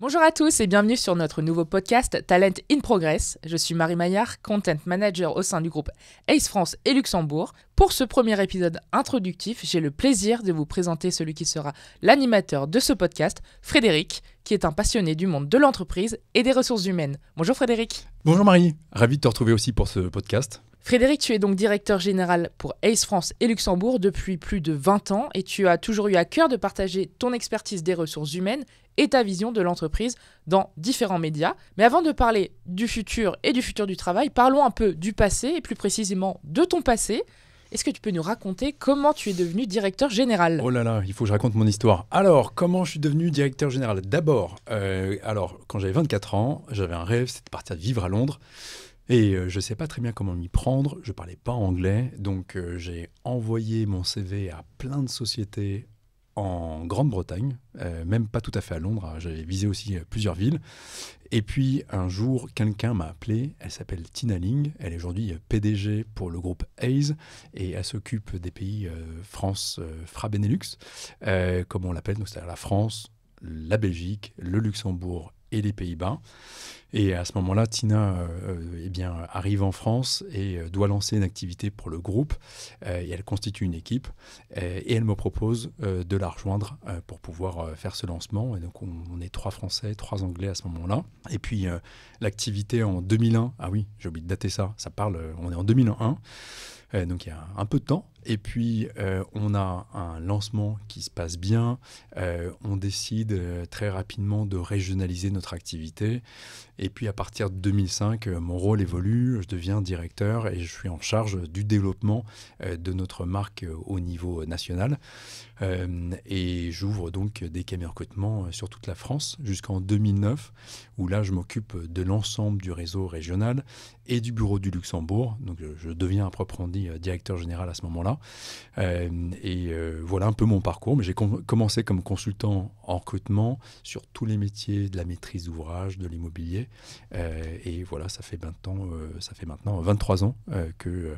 Bonjour à tous et bienvenue sur notre nouveau podcast Talent in Progress. Je suis Marie Maillard, Content Manager au sein du groupe Ace France et Luxembourg. Pour ce premier épisode introductif, j'ai le plaisir de vous présenter celui qui sera l'animateur de ce podcast, Frédéric, qui est un passionné du monde de l'entreprise et des ressources humaines. Bonjour Frédéric. Bonjour Marie, ravi de te retrouver aussi pour ce podcast. Frédéric, tu es donc directeur général pour ACE France et Luxembourg depuis plus de 20 ans et tu as toujours eu à cœur de partager ton expertise des ressources humaines et ta vision de l'entreprise dans différents médias. Mais avant de parler du futur et du futur du travail, parlons un peu du passé et plus précisément de ton passé. Est-ce que tu peux nous raconter comment tu es devenu directeur général Oh là là, il faut que je raconte mon histoire. Alors, comment je suis devenu directeur général D'abord, euh, alors quand j'avais 24 ans, j'avais un rêve, c'était de partir vivre à Londres. Et euh, je ne sais pas très bien comment m'y prendre, je ne parlais pas anglais, donc euh, j'ai envoyé mon CV à plein de sociétés en Grande-Bretagne, euh, même pas tout à fait à Londres, hein, j'avais visé aussi plusieurs villes. Et puis un jour, quelqu'un m'a appelé, elle s'appelle Tina Ling, elle est aujourd'hui PDG pour le groupe AISE, et elle s'occupe des pays France, Fra Benelux, comme on l'appelle, c'est-à-dire la France, la Belgique, le Luxembourg et les Pays-Bas. Et à ce moment-là, Tina euh, euh, eh bien, arrive en France et euh, doit lancer une activité pour le groupe. et elle constitue une équipe. et elle me propose de la rejoindre pour pouvoir faire ce lancement. Et donc, on, on, est trois Français, trois Anglais à ce moment-là. Et puis, l'activité en 2001, ah oui, j'ai oublié de dater ça, ça parle, on est en 2001 hein. donc il y a un peu de temps. Et puis, euh, on a un lancement qui se passe bien. Euh, on décide euh, très rapidement de régionaliser notre activité. Et puis, à partir de 2005, mon rôle évolue. Je deviens directeur et je suis en charge du développement de notre marque au niveau national. et j'ouvre donc des camions sur toute la France jusqu'en 2009, où là, je m'occupe de l'ensemble du réseau régional et du bureau du Luxembourg. Donc, je deviens à proprement dit directeur général à ce moment-là. Euh, et euh, voilà un peu mon parcours. Mais j'ai commencé comme consultant en recrutement sur tous les métiers de la maîtrise d'ouvrage, de l'immobilier. Euh, et voilà, ça fait maintenant, ça fait maintenant 23 ans que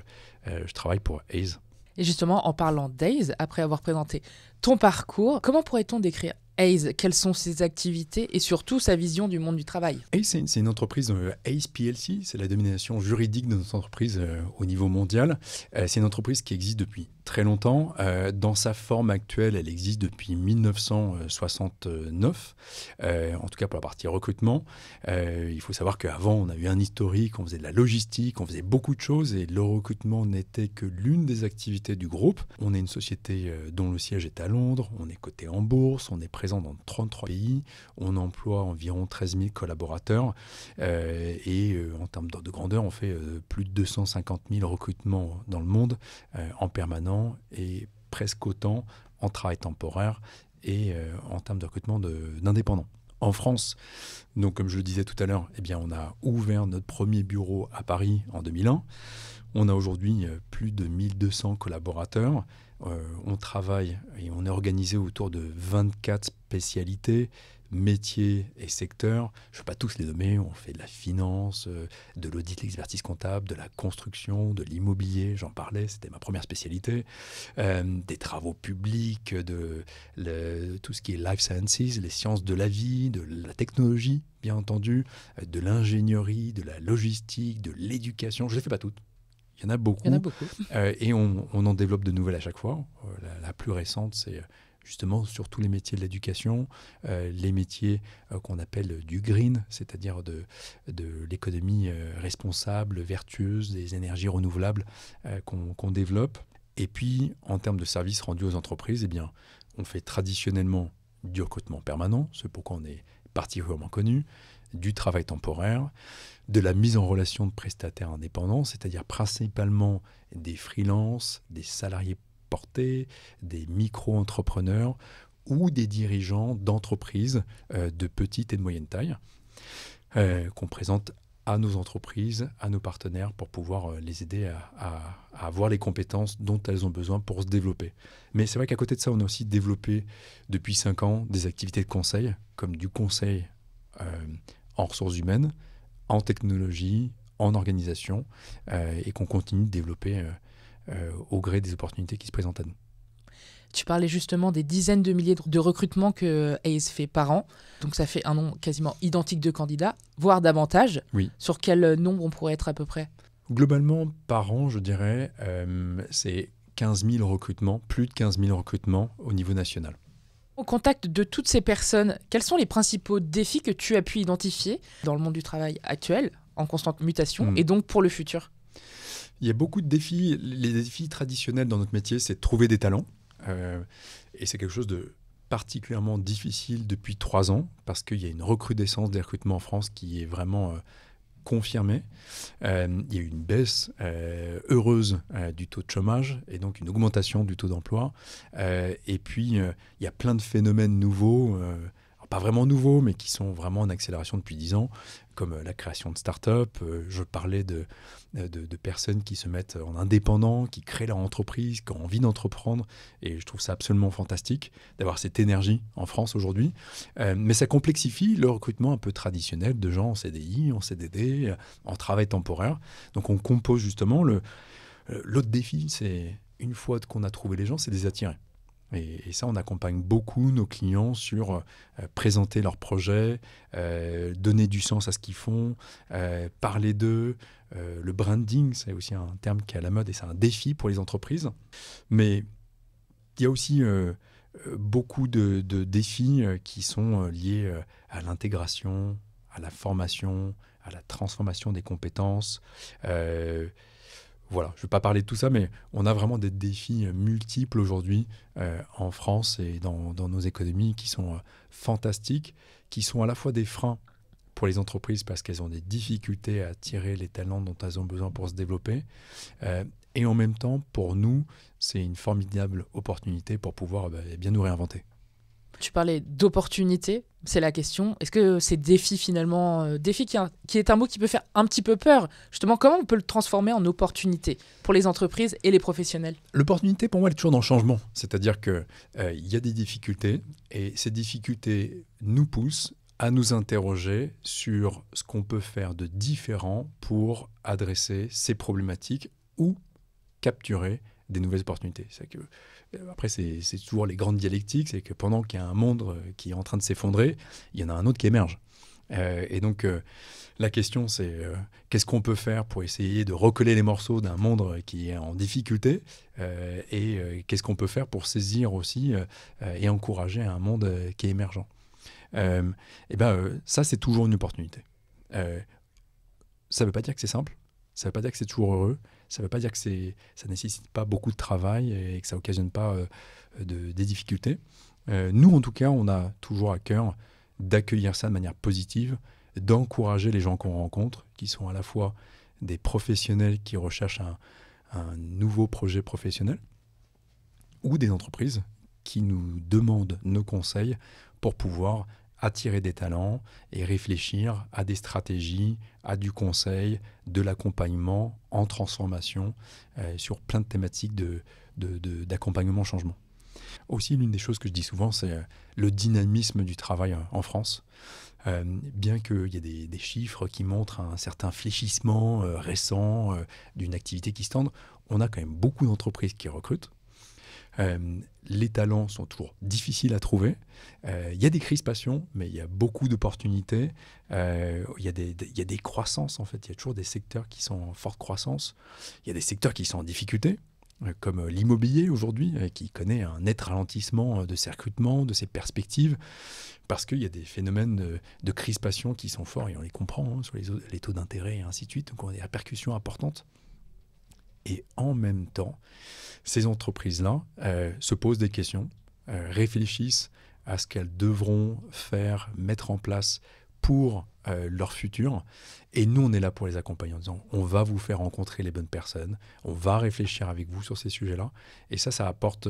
je travaille pour Hayes. Et justement, en parlant d'Aze, après avoir présenté ton parcours, comment pourrait-on décrire Aise, quelles sont ses activités et surtout sa vision du monde du travail Aise, c'est une, entreprise, euh, PLC, c'est la domination juridique de notre entreprise euh, au niveau mondial. Euh, c'est une entreprise qui existe depuis très longtemps. Euh, dans sa forme actuelle, elle existe depuis 1969, euh, en tout cas pour la partie recrutement. Euh, il faut savoir qu'avant, on a eu un historique, on faisait de la logistique, on faisait beaucoup de choses et le recrutement n'était que l'une des activités du groupe. On est une société dont le siège est à Londres, on est coté en bourse, on est présent dans 33 pays, on emploie environ 13 000 collaborateurs et en termes de grandeur, on fait plus de 250 000 recrutements dans le monde en permanence et presque autant en travail temporaire et euh, en termes de recrutement d'indépendants. En France, donc comme je le disais tout à l'heure, eh on a ouvert notre premier bureau à Paris en 2001. On a aujourd'hui euh, plus de 1200 collaborateurs. Euh, on travaille et on est organisé autour de 24 spécialités, métiers et secteurs, je ne veux pas tous les nommer, on fait de la finance, euh, de l'audit, de l'expertise comptable, de la construction, de l'immobilier, j'en parlais, c'était ma première spécialité, euh, des travaux publics, de tout ce qui est life sciences, les sciences de la vie, de la technologie, bien entendu, euh, de l'ingénierie, de la logistique, de l'éducation, je ne les fais pas toutes, il y en a beaucoup. Il y En a beaucoup. et on, en développe de nouvelles à chaque fois. la, plus récente, c'est justement sur tous les métiers de l'éducation, euh, les métiers euh, qu'on appelle du green, c'est-à-dire de, de l'économie euh, responsable, vertueuse, des énergies renouvelables qu'on développe. Et puis, en termes de services rendus aux entreprises, eh bien, on fait traditionnellement du recrutement permanent, ce pourquoi on est particulièrement connu, du travail temporaire, de la mise en relation de prestataires indépendants, c'est-à-dire principalement des freelances, des salariés des micro-entrepreneurs ou des dirigeants d'entreprises euh, de petite et de moyenne taille euh, qu'on présente à nos entreprises, à nos partenaires pour pouvoir euh, les aider à, avoir les compétences dont elles ont besoin pour se développer. Mais c'est vrai qu'à côté de ça, on a aussi développé depuis cinq ans des activités de conseil, comme du conseil en ressources humaines, en technologie, en organisation, et qu'on continue de développer. Euh, au gré des opportunités qui se présentent à nous. Tu parlais justement des dizaines de milliers de recrutements que AES fait par an. Donc ça fait un nombre quasiment identique de candidats, voire davantage. Sur quel nombre on pourrait être à peu près Globalement, par an, je dirais, euh, c'est 15 000 recrutements, plus de 15 000 recrutements au niveau national. Au contact de toutes ces personnes, quels sont les principaux défis que tu as pu identifier dans le monde du travail actuel, en constante mutation, hmm. et donc pour le futur il y a beaucoup de défis. Les défis traditionnels dans notre métier, c'est de trouver des talents. Euh, et c'est quelque chose de particulièrement difficile depuis trois ans parce qu'il y a une recrudescence des recrutements en France qui est vraiment euh, confirmée. Euh, il y a eu une baisse heureuse du taux de chômage et donc une augmentation du taux d'emploi. et puis, il y a plein de phénomènes nouveaux pas vraiment nouveaux, mais qui sont vraiment en accélération depuis dix ans comme euh, la création de start-up. Euh, je parlais euh, de, de, personnes qui se mettent en indépendant, qui créent leur entreprise, qui ont envie d'entreprendre. Et je trouve ça absolument fantastique d'avoir cette énergie en France aujourd'hui. mais ça complexifie le recrutement un peu traditionnel de gens en CDI, en CDD, en travail temporaire. Donc on compose justement le. L'autre défi, c'est une fois qu'on a trouvé les gens, c'est de les attirer. Et, ça, on accompagne beaucoup nos clients sur euh, présenter leurs projets, euh, donner du sens à ce qu'ils font, euh, parler d'eux. le branding, c'est aussi un terme qui est à la mode et c'est un défi pour les entreprises. Mais il y a aussi beaucoup de, de, défis qui sont liés à l'intégration, à la formation, à la transformation des compétences. Voilà, je ne vais pas parler de tout ça, mais on a vraiment des défis euh, multiples aujourd'hui euh, en France et dans, nos économies qui sont euh, fantastiques, qui sont à la fois des freins pour les entreprises parce qu'elles ont des difficultés à attirer les talents dont elles ont besoin pour se développer. et en même temps, pour nous, c'est une formidable opportunité pour pouvoir bah, bien nous réinventer. Tu parlais d'opportunité, c'est la question. Est-ce que ces défis finalement, euh, défi qui, est un mot qui peut faire un petit peu peur, justement, comment on peut le transformer en opportunité pour les entreprises et les professionnels L'opportunité pour moi elle est toujours dans le changement, c'est-à-dire qu'il euh, y a des difficultés et ces difficultés nous poussent à nous interroger sur ce qu'on peut faire de différent pour adresser ces problématiques ou capturer des nouvelles opportunités. C'est que euh, après, c'est toujours les grandes dialectiques, c'est que pendant qu'il y a un monde euh, qui est en train de s'effondrer, il y en a un autre qui émerge. Euh, et donc, la question, c'est qu'est-ce qu'on peut faire pour essayer de recoller les morceaux d'un monde qui est en difficulté et qu'est-ce qu'on peut faire pour saisir aussi et encourager un monde qui est émergent. et bien, ça, c'est toujours une opportunité. ça ne veut pas dire que c'est simple, ça ne veut pas dire que c'est toujours heureux, ça ne veut pas dire que ça ne nécessite pas beaucoup de travail et que ça occasionne pas euh, des difficultés. Euh, nous, en tout cas, on a toujours à cœur d'accueillir ça de manière positive, d'encourager les gens qu'on rencontre, qui sont à la fois des professionnels qui recherchent un nouveau projet professionnel, ou des entreprises qui nous demandent nos conseils pour pouvoir attirer des talents et réfléchir à des stratégies, à du conseil, de l'accompagnement en transformation euh, sur plein de thématiques d'accompagnement de, changement. Aussi, l'une des choses que je dis souvent, c'est euh, le dynamisme du travail euh, en France. bien qu'il y ait des, chiffres qui montrent un certain fléchissement récent d'une activité qui se on a quand même beaucoup d'entreprises qui recrutent, euh, les talents sont toujours difficiles à trouver. Il euh, y a des crispations, mais il y a beaucoup d'opportunités. Il euh, y, a des croissances, en fait. Il y a toujours des secteurs qui sont en forte croissance. Il y a des secteurs qui sont en difficulté, comme l'immobilier aujourd'hui, qui connaît un net ralentissement de ses recrutements, de ses perspectives, parce qu'il y a des phénomènes de, de, crispation qui sont forts, et on les comprend, hein, sur les, taux d'intérêt et ainsi de suite. Donc, on a des répercussions importantes. Et en même temps, ces entreprises-là euh, se posent des questions, euh, réfléchissent à ce qu'elles devront faire, mettre en place pour euh, leur futur. Et nous, on est là pour les accompagner en disant, on va vous faire rencontrer les bonnes personnes, on va réfléchir avec vous sur ces sujets-là. Et ça, ça apporte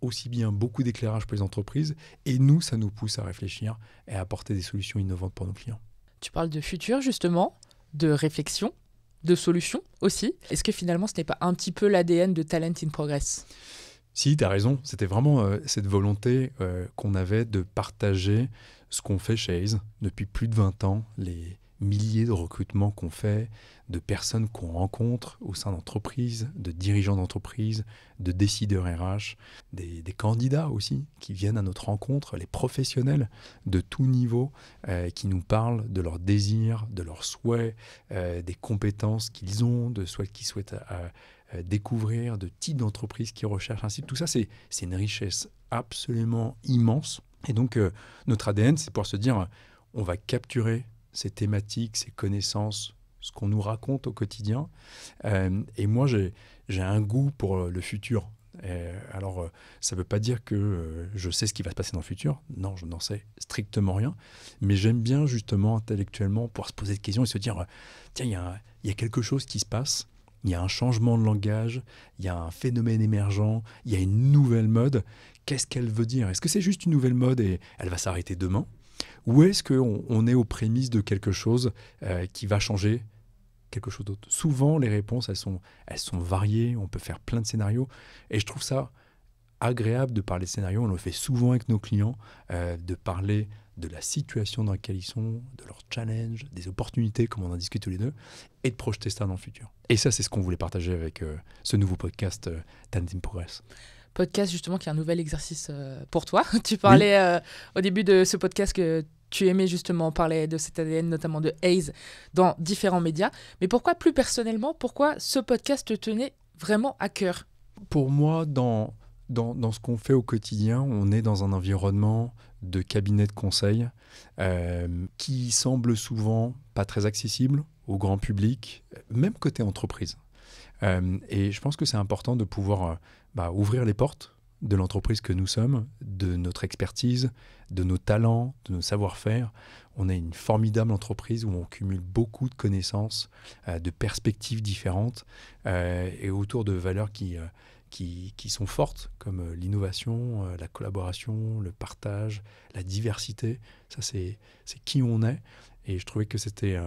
aussi bien beaucoup d'éclairage pour les entreprises, et nous, ça nous pousse à réfléchir et à apporter des solutions innovantes pour nos clients. Tu parles de futur, justement, de réflexion de solutions aussi. Est-ce que finalement, ce n'est pas un petit peu l'ADN de Talent in Progress Si, tu as raison. C'était vraiment euh, cette volonté euh, qu'on avait de partager ce qu'on fait chez Aze depuis plus de 20 ans, les, milliers de recrutements qu'on fait, de personnes qu'on rencontre au sein d'entreprises, de dirigeants d'entreprises, de décideurs RH, des, candidats aussi qui viennent à notre rencontre, les professionnels de tout niveau euh, qui nous parlent de leurs désirs, de leurs souhaits, euh, des compétences qu'ils ont, de souhaits qu'ils souhaitent euh, découvrir, de types d'entreprises qu'ils recherchent, ainsi Tout ça, c'est une richesse absolument immense. Et donc, notre ADN, c'est pour se dire, on va capturer ces thématiques, ces connaissances, ce qu'on nous raconte au quotidien. Euh, et moi, j'ai un goût pour euh, le futur. alors, euh, ça ne veut pas dire que je sais ce qui va se passer dans le futur. Non, je n'en sais strictement rien. Mais j'aime bien, justement, intellectuellement, pouvoir se poser des questions et se dire tiens, il y a, quelque chose qui se passe. Il y a un changement de langage, il y a un phénomène émergent, il y a une nouvelle mode. Qu'est-ce qu'elle veut dire Est-ce que c'est juste une nouvelle mode et elle va s'arrêter demain ou est-ce qu'on on est aux prémices de quelque chose euh, qui va changer quelque chose d'autre Souvent, les réponses, elles sont, variées, on peut faire plein de scénarios, et je trouve ça agréable de parler de scénarios, on le fait souvent avec nos clients, euh, de parler de la situation dans laquelle ils sont, de leurs challenges, des opportunités, comme on en discute tous les deux, et de projeter ça dans le futur. Et ça, c'est ce qu'on voulait partager avec euh, ce nouveau podcast Tandem Progress podcast justement qui est un nouvel exercice euh, pour toi. tu parlais euh, au début de ce podcast que tu aimais justement parler de cet ADN, notamment de Haze, dans différents médias. Mais pourquoi plus personnellement, pourquoi ce podcast te tenait vraiment à cœur Pour moi, dans, dans, ce qu'on fait au quotidien, on est dans un environnement de cabinet de conseil euh, qui semble souvent pas très accessible au grand public, même côté entreprise. et je pense que c'est important de pouvoir bah, ouvrir les portes de l'entreprise que nous sommes, de notre expertise, de nos talents, de nos savoir-faire. On est une formidable entreprise où on cumule beaucoup de connaissances, euh, de perspectives différentes euh, et autour de valeurs qui, euh, qui, sont fortes comme l'innovation, la collaboration, le partage, la diversité. Ça, c'est qui on est. Et je trouvais que c'était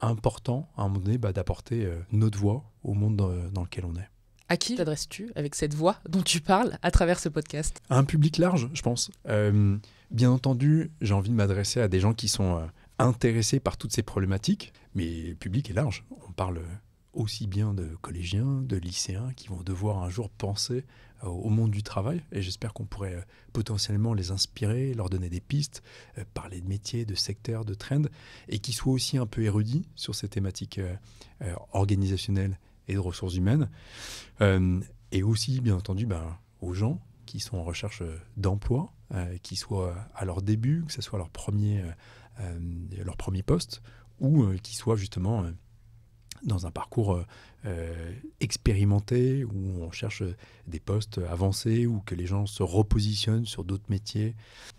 important à un moment donné bah, d'apporter notre voix au monde dans lequel on est. À qui t'adresses-tu avec cette voix dont tu parles à travers ce podcast À un public large, je pense. Euh, bien entendu, j'ai envie de m'adresser à des gens qui sont euh, intéressés par toutes ces problématiques, mais le public est large. On parle euh, aussi bien de collégiens, de lycéens qui vont devoir un jour penser au monde du travail, et j'espère qu'on pourrait potentiellement les inspirer, leur donner des pistes, parler de métiers, de secteurs, de trends, et qui soient aussi un peu érudits sur ces thématiques organisationnelles et de ressources humaines. Euh, et aussi, bien entendu, ben, aux gens qui sont en recherche euh, d'emploi, euh, qui soient à leur début, que ce soit leur premier, euh, leur premier poste, ou qui soient justement dans un parcours expérimenté, où on cherche des postes avancés, ou que les gens se repositionnent sur d'autres métiers.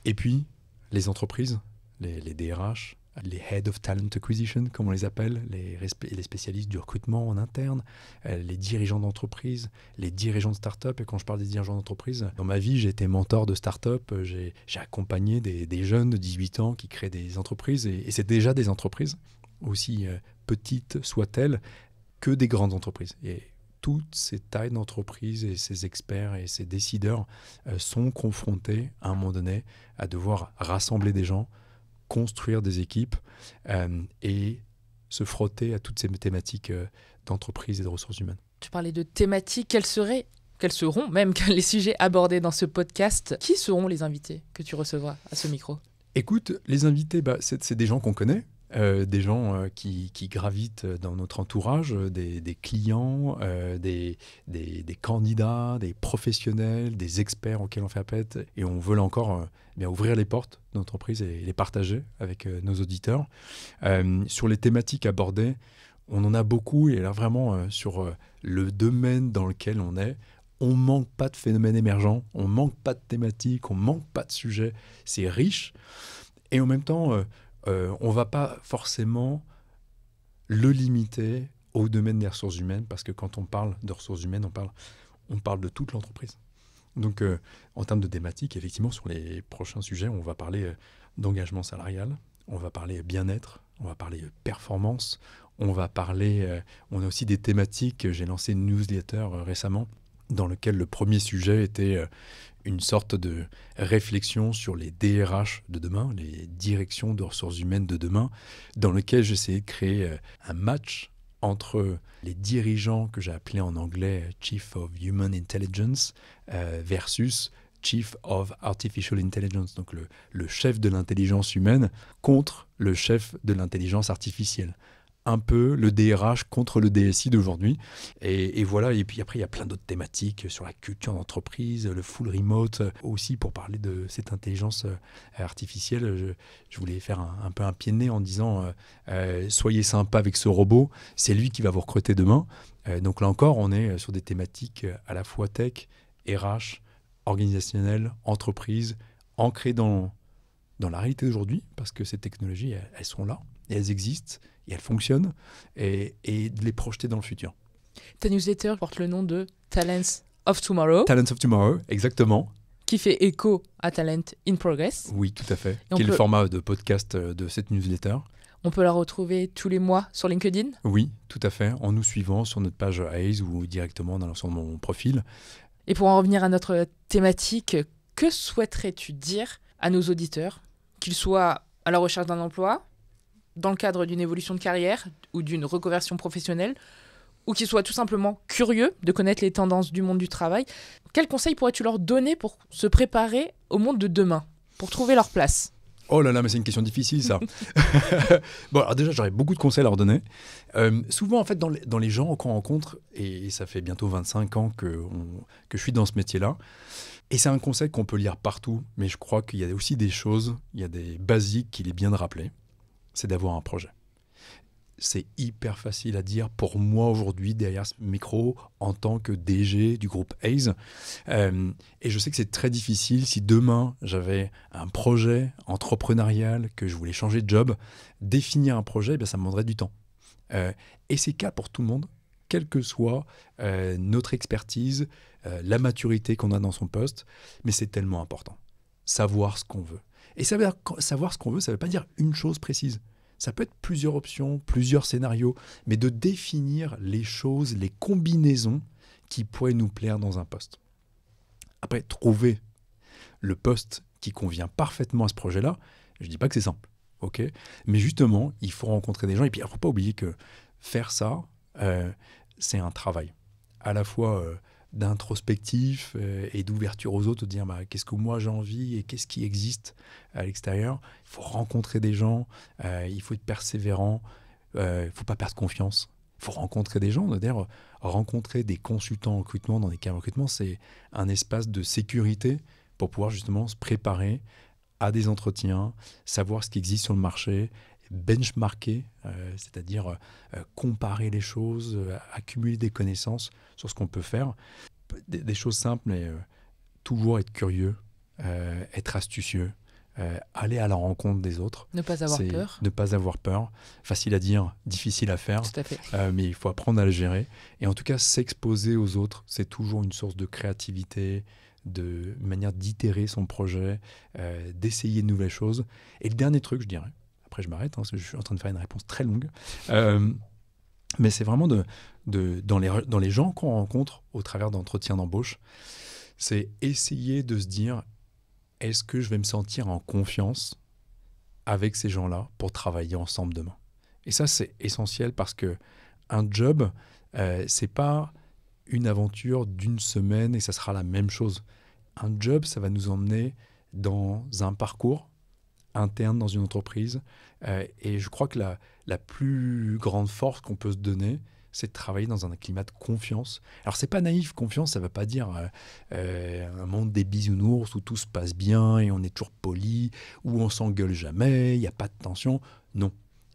Et puis, les entreprises, les, les DRH, les Head of Talent Acquisition, comme on les appelle, les, les spécialistes du recrutement en interne, euh, les dirigeants d'entreprise, les dirigeants de start-up. Et quand je parle des dirigeants d'entreprise, dans ma vie, j'ai été mentor de start-up, euh, j'ai accompagné des, des, jeunes de 18 ans qui créent des entreprises, et, c'est déjà des entreprises, aussi euh, petites soient-elles, que des grandes entreprises. Et toutes ces tailles d'entreprises et ces experts et ces décideurs sont confrontés à un moment donné à devoir rassembler des gens construire des équipes euh, et se frotter à toutes ces thématiques euh, d'entreprise et de ressources humaines. Tu parlais de thématiques, quelles seraient quels seront même les sujets abordés dans ce podcast Qui seront les invités que tu recevras à ce micro Écoute, les invités, bah, c'est des gens qu'on connaît, euh, des gens euh, qui, gravitent euh, dans notre entourage, des, clients, des, des, candidats, des professionnels, des experts auxquels on fait appel. Et on veut encore bien, ouvrir les portes d'entreprise et les partager avec nos auditeurs. sur les thématiques abordées, on en a beaucoup. Et là, vraiment, sur le domaine dans lequel on est, on manque pas de phénomènes émergents, on manque pas de thématiques, on manque pas de sujets. C'est riche. Et en même temps, euh, on ne va pas forcément le limiter au domaine des ressources humaines, parce que quand on parle de ressources humaines, on parle, on parle de toute l'entreprise. Donc, euh, en termes de thématiques, effectivement, sur les prochains sujets, on va parler euh, d'engagement salarial, on va parler bien-être, on va parler performance, on va parler. on a aussi des thématiques. J'ai lancé une newsletter récemment dans lequel le premier sujet était une sorte de réflexion sur les DRH de demain, les directions de ressources humaines de demain, dans lequel j'essayais de créer euh, un match entre les dirigeants que j'ai appelés en anglais euh, Chief of Human Intelligence euh, versus Chief of Artificial Intelligence, donc le chef de l'intelligence humaine, contre le chef de l'intelligence artificielle un peu le DRH contre le DSI d'aujourd'hui. Et, voilà, et puis après, il y a plein d'autres thématiques sur la culture d'entreprise, le full remote, aussi pour parler de cette intelligence euh, artificielle. Je, voulais faire un, peu un pied de nez en disant, euh, euh, soyez sympa avec ce robot, c'est lui qui va vous recruter demain. donc là encore, on est sur des thématiques à la fois tech, RH, organisationnelle, entreprise, ancrées dans, la réalité d'aujourd'hui, parce que ces technologies, elles sont là et elles existent, et elles fonctionnent, et, de les projeter dans le futur. Ta newsletter porte le nom de Talents of Tomorrow. Talents of Tomorrow, exactement qui fait écho à Talent in Progress. Oui, tout à fait. qui est le format de podcast euh, de cette newsletter. On peut la retrouver tous les mois sur LinkedIn Oui, tout à fait, en nous suivant sur notre page Hayes ou directement dans, sur mon profil. Et pour en revenir à notre thématique, que souhaiterais-tu dire à nos auditeurs, qu'ils soient à la recherche d'un emploi, dans le cadre d'une évolution de carrière ou d'une reconversion professionnelle, ou qui soient tout simplement curieux de connaître les tendances du monde du travail, quels conseils pourrais-tu leur donner pour se préparer au monde de demain, pour trouver leur place Oh là là, mais c'est une question difficile ça. bon, alors déjà, j'aurais beaucoup de conseils à leur donner. Euh, souvent, en fait, dans les, gens qu'on rencontre, et ça fait bientôt 25 ans que, que je suis dans ce métier-là, et c'est un conseil qu'on peut lire partout, mais je crois qu'il y a aussi des choses, il y a des basiques qu'il est bien de rappeler c'est d'avoir un projet. C'est hyper facile à dire pour moi aujourd'hui derrière ce micro en tant que DG du groupe Hayes. Euh, et je sais que c'est très difficile si demain j'avais un projet entrepreneurial, que je voulais changer de job, définir un projet, eh ça me demanderait du temps. Euh, et c'est cas pour tout le monde, quelle que soit euh, notre expertise, la maturité qu'on a dans son poste, mais c'est tellement important. Savoir ce qu'on veut et savoir ce qu'on veut, ça ne veut pas dire une chose précise. Ça peut être plusieurs options, plusieurs scénarios, mais de définir les choses, les combinaisons qui pourraient nous plaire dans un poste. Après, trouver le poste qui convient parfaitement à ce projet-là, je ne dis pas que c'est simple, ok Mais justement, il faut rencontrer des gens, et puis il ne faut pas oublier que faire ça, euh, c'est un travail. À la fois... Euh, d'introspectif euh, et d'ouverture aux autres, de dire bah, qu'est-ce que moi j'ai envie et qu'est-ce qui existe à l'extérieur. Il faut rencontrer des gens, euh, il faut être persévérant, il euh, faut pas perdre confiance. Il faut rencontrer des gens. D'ailleurs, rencontrer des consultants en recrutement dans des cas de recrutement, c'est un espace de sécurité pour pouvoir justement se préparer à des entretiens, savoir ce qui existe sur le marché, benchmarker, euh, c'est-à-dire euh, comparer les choses, euh, accumuler des connaissances sur ce qu'on peut faire. Des, choses simples, mais toujours être curieux, être astucieux, aller à la rencontre des autres. Ne pas avoir peur. Ne pas avoir peur. Facile à dire, difficile à faire. mais il faut apprendre à le gérer. Et en tout cas, s'exposer aux autres, c'est toujours une source de créativité, de manière d'itérer son projet, d'essayer de nouvelles choses. Et le dernier truc, je dirais, je m'arrête, hein, je suis en train de faire une réponse très longue. Euh, mais c'est vraiment de, dans, les, dans les gens qu'on rencontre au travers d'entretiens d'embauche, c'est essayer de se dire, est-ce que je vais me sentir en confiance avec ces gens-là pour travailler ensemble demain Et ça, c'est essentiel parce que un job, euh, c'est pas une aventure d'une semaine et ça sera la même chose. Un job, ça va nous emmener dans un parcours interne dans une entreprise. Euh, et je crois que la, la plus grande force qu'on peut se donner, c'est de travailler dans un climat de confiance. Alors c'est pas naïf, confiance, ça ne veut pas dire euh, euh, un monde des bisounours où tout se passe bien et on est toujours poli, où on s'engueule jamais, il n'y a pas de tension. Non,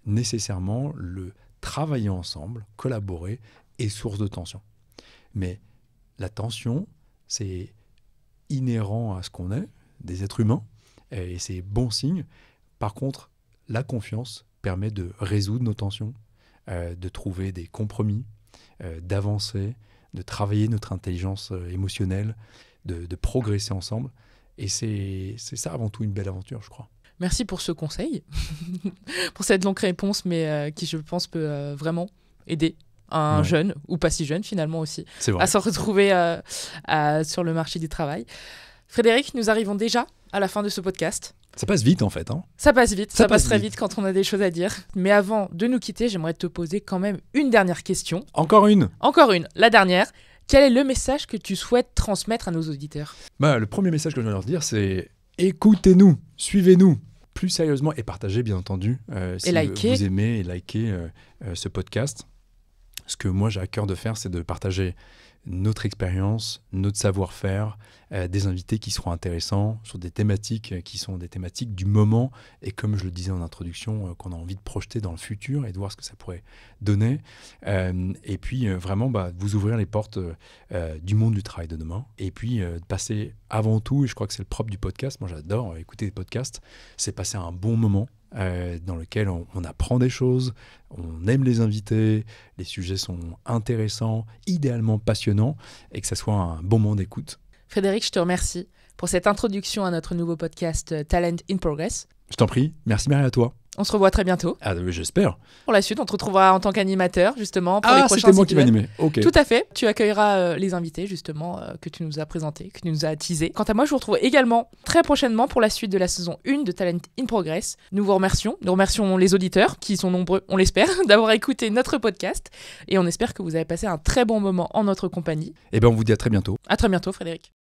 nécessairement, le travailler ensemble, collaborer, est source de tension. Mais la tension, c'est inhérent à ce qu'on est, des êtres humains, et c'est bon signe. Par contre, la confiance permet de résoudre nos tensions, euh, de trouver des compromis, euh, d'avancer, de travailler notre intelligence euh, émotionnelle, de, progresser ensemble. Et c'est ça avant tout une belle aventure, je crois. Merci pour ce conseil, pour cette longue réponse, mais qui, je pense, peut vraiment aider un jeune, ou pas si jeune finalement aussi, à se retrouver sur le marché du travail. Frédéric, nous arrivons déjà à la fin de ce podcast. Ça passe vite en fait. Hein. Ça passe vite, ça, passe, très vite. quand on a des choses à dire. Mais avant de nous quitter, j'aimerais te poser quand même une dernière question. Encore une Encore une, la dernière. Quel est le message que tu souhaites transmettre à nos auditeurs bah, Le premier message que je vais leur dire, c'est écoutez-nous, suivez-nous, plus sérieusement et partagez bien entendu euh, si vous aimez et likez euh, euh, ce podcast. Ce que moi j'ai à cœur de faire, c'est de partager notre expérience, notre savoir-faire, euh, des invités qui seront intéressants sur des thématiques euh, qui sont des thématiques du moment et comme je le disais en introduction, euh, qu'on a envie de projeter dans le futur et de voir ce que ça pourrait donner. et puis vraiment, bah, vous ouvrir les portes du monde du travail de demain et puis passer avant tout, et je crois que c'est le propre du podcast, moi j'adore écouter des podcasts, c'est passer un bon moment euh, dans lequel on, apprend des choses, on aime les invités, les sujets sont intéressants, idéalement passionnants, et que ça soit un bon moment d'écoute. Frédéric, je te remercie pour cette introduction à notre nouveau podcast euh, Talent in Progress. Je t'en prie, merci Marie à toi. On se revoit très bientôt. Ah, j'espère. Pour la suite, on te retrouvera en tant qu'animateur, justement. Pour ah, c'était moi qui m'animais. Ok. Tout à fait. Tu accueilleras euh, les invités, justement, euh, que tu nous as présentés, que tu nous as teasés. Quant à moi, je vous retrouve également très prochainement pour la suite de la saison 1 de Talent in Progress. Nous vous remercions. Nous remercions les auditeurs, qui sont nombreux, on l'espère, d'avoir écouté notre podcast. Et on espère que vous avez passé un très bon moment en notre compagnie. Eh bien, on vous dit à très bientôt. À très bientôt, Frédéric.